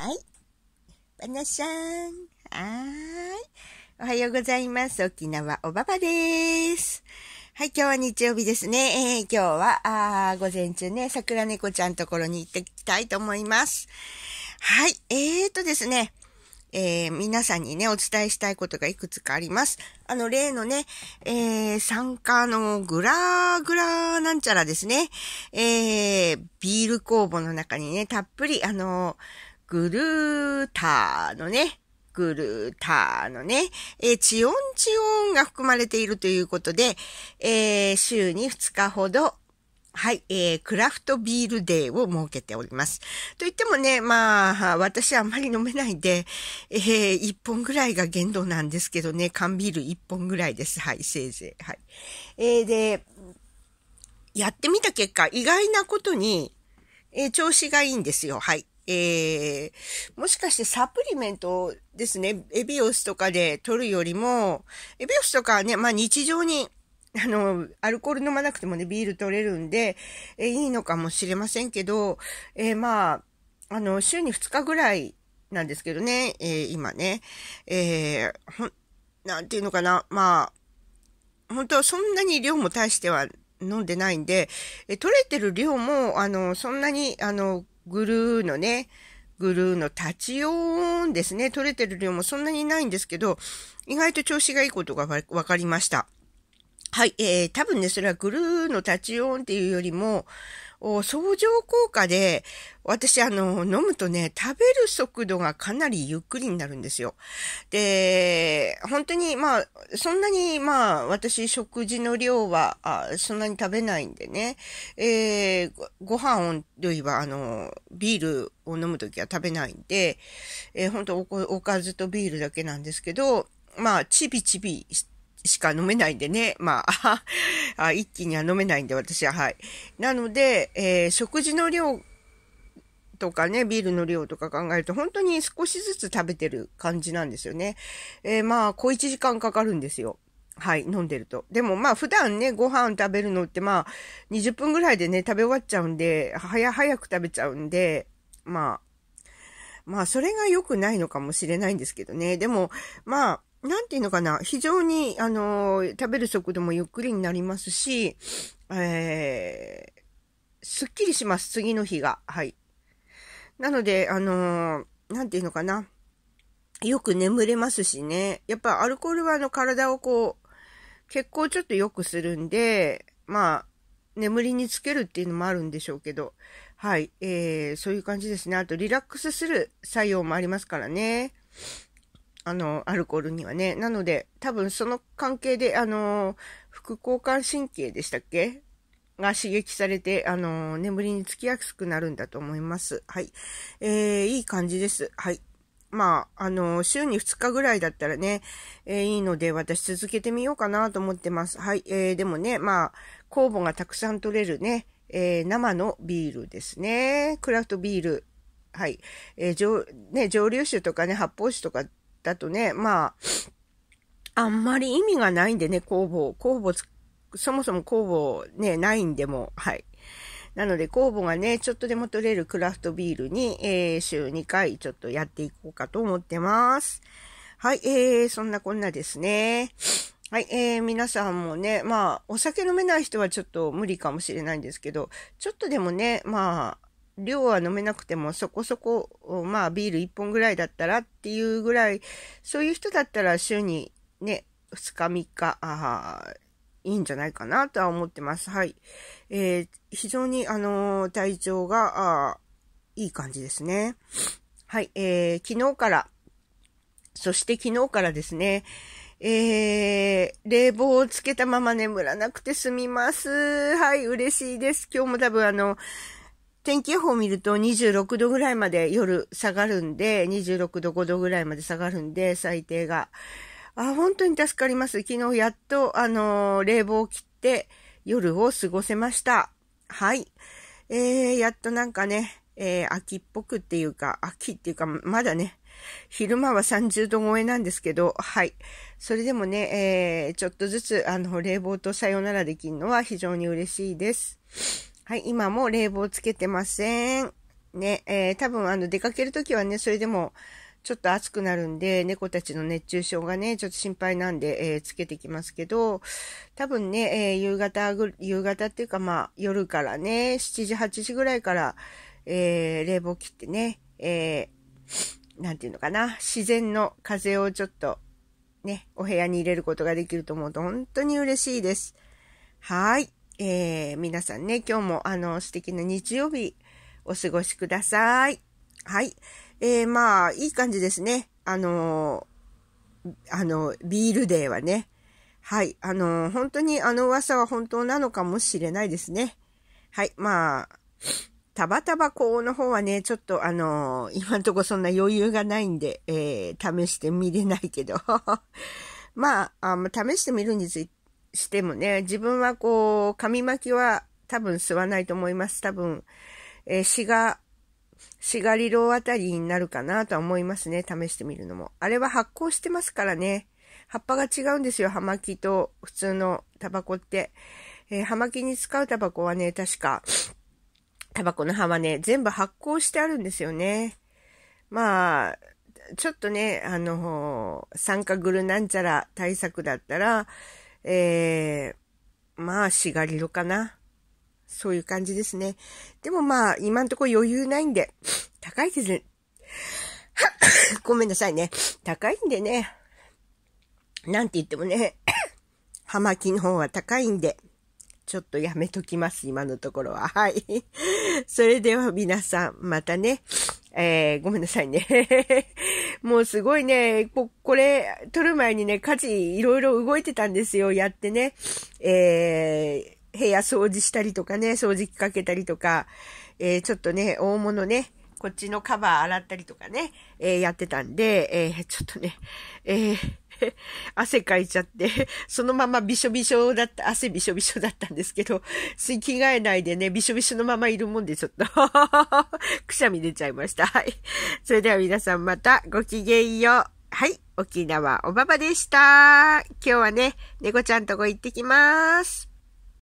はい。ばシャーン。はーい。おはようございます。沖縄おばばです。はい、今日は日曜日ですね。えー、今日は、あ午前中ね、桜猫ちゃんところに行ってきたいと思います。はい、えーとですね。えー、皆さんにね、お伝えしたいことがいくつかあります。あの、例のね、えー、参加のグラグラなんちゃらですね、えー、ビール工房の中にね、たっぷり、あのーグルーターのね、グルーターのね、えー、チオンチオンが含まれているということで、えー、週に2日ほど、はい、えー、クラフトビールデーを設けております。といってもね、まあ、私あんまり飲めないで、えー、1本ぐらいが限度なんですけどね、缶ビール1本ぐらいです。はい、せいぜい。はい。えー、で、やってみた結果、意外なことに、えー、調子がいいんですよ。はい。えー、もしかしてサプリメントですね、エビオスとかで取るよりも、エビオスとかね、まあ日常に、あの、アルコール飲まなくてもね、ビール取れるんで、えー、いいのかもしれませんけど、えー、まあ、あの、週に2日ぐらいなんですけどね、えー、今ね、えー、ほん、なんていうのかな、まあ、本当はそんなに量も大しては飲んでないんで、え取れてる量も、あの、そんなに、あの、グルーのね、グルーの立ち音ですね。取れてる量もそんなにないんですけど、意外と調子がいいことが分かりました。はい、えー、多分ね、それはグルーの立ち音っていうよりも、相乗効果で、私、あの、飲むとね、食べる速度がかなりゆっくりになるんですよ。で、本当に、まあ、そんなに、まあ、私、食事の量は、あそんなに食べないんでね、えー、ご飯を、りは、あの、ビールを飲むときは食べないんで、えー、本当おかずとビールだけなんですけど、まあ、ちびちびして、しか飲めないんでね。まあ、あ一気には飲めないんで、私は、はい。なので、えー、食事の量とかね、ビールの量とか考えると、本当に少しずつ食べてる感じなんですよね。えー、まあ、小1時間かかるんですよ。はい、飲んでると。でもまあ普段ね、ご飯食べるのってまあ20分ぐらいでね、食べ終わっちゃうんで、早、早く食べちゃうんで、まあ、まあそれが良くないのかもしれないんですけどね。でも、まあ、なんていうのかな、非常に、あのー、食べる速度もゆっくりになりますし、えー、すっきりします、次の日が。はい。なので、あのー、なんていうのかな、よく眠れますしね。やっぱアルコールはあの体をこう、血行ちょっと良くするんで、まあ、眠りにつけるっていうのもあるんでしょうけど、はい、えー、そういう感じですね。あと、リラックスする作用もありますからね。あの、アルコールにはね。なので、多分その関係で、あの、副交感神経でしたっけが刺激されて、あの、眠りにつきやすくなるんだと思います。はい。えー、いい感じです。はい。まあ、あの、週に2日ぐらいだったらね、えー、いいので、私続けてみようかなと思ってます。はい。えー、でもね、まあ、酵母がたくさん取れるね、えー、生のビールですね。クラフトビール。はい。えー、上、ね、蒸留酒とかね、発泡酒とかだとね、まあ、あんまり意味がないんでね、酵母。酵母、そもそも酵母ね、ないんでも、はい。なので酵母がね、ちょっとでも取れるクラフトビールに、えー、週2回ちょっとやっていこうかと思ってます。はい、えー、そんなこんなですね。はい、えー、皆さんもね、まあ、お酒飲めない人はちょっと無理かもしれないんですけど、ちょっとでもね、まあ、量は飲めなくてもそこそこ、まあビール1本ぐらいだったらっていうぐらい、そういう人だったら週にね、2日3日、あいいんじゃないかなとは思ってます。はい。えー、非常にあのー、体調が、あいい感じですね。はい、えー、昨日から、そして昨日からですね、えー、冷房をつけたまま眠らなくて済みます。はい、嬉しいです。今日も多分あの、天気予報を見ると26度ぐらいまで夜下がるんで、26度5度ぐらいまで下がるんで、最低が。あ、本当に助かります。昨日やっと、あのー、冷房を切って夜を過ごせました。はい。えー、やっとなんかね、えー、秋っぽくっていうか、秋っていうか、まだね、昼間は30度超えなんですけど、はい。それでもね、えー、ちょっとずつ、あの、冷房とさよならできるのは非常に嬉しいです。はい、今も冷房つけてません。ね、えー、多分あの出かけるときはね、それでもちょっと暑くなるんで、猫たちの熱中症がね、ちょっと心配なんで、えー、つけてきますけど、多分ね、えー、夕方ぐ、夕方っていうかまあ夜からね、7時、8時ぐらいから、えー、冷房切ってね、えー、なんていうのかな、自然の風をちょっとね、お部屋に入れることができると思うと本当に嬉しいです。はい。えー、皆さんね、今日もあの素敵な日曜日お過ごしください。はい。えー、まあ、いい感じですね。あのー、あの、ビールデーはね。はい。あのー、本当にあの噂は本当なのかもしれないですね。はい。まあ、たばたばこの方はね、ちょっとあのー、今んとこそんな余裕がないんで、えー、試してみれないけど。まあ、あ試してみるについしてもね、自分はこう、紙巻きは多分吸わないと思います。多分、えー、が、ガ、がりろうあたりになるかなとは思いますね。試してみるのも。あれは発酵してますからね。葉っぱが違うんですよ。葉巻と普通のタバコって。えー、葉巻に使うタバコはね、確か、タバコの葉はね、全部発酵してあるんですよね。まあ、ちょっとね、あの酸化グルなんちゃら対策だったら、えー、まあ、しがりろかな。そういう感じですね。でもまあ、今んとこ余裕ないんで、高いですね。ごめんなさいね。高いんでね。なんて言ってもね、葉 巻の方は高いんで、ちょっとやめときます、今のところは。はい。それでは皆さん、またね。えー、ごめんなさいね。もうすごいね、こ、これ、撮る前にね、家事いろいろ動いてたんですよ、やってね。えー、部屋掃除したりとかね、掃除機かけたりとか、えー、ちょっとね、大物ね、こっちのカバー洗ったりとかね、えー、やってたんで、えー、ちょっとね、えー、汗かいちゃって、そのままびしょびしょだった、汗びしょびしょだったんですけど、い着替えないでね、びしょびしょのままいるもんでちょっと くしゃみ出ちゃいました。はい。それでは皆さんまたごきげんよう。はい。沖縄おばばでした。今日はね、猫ちゃんとこ行ってきます。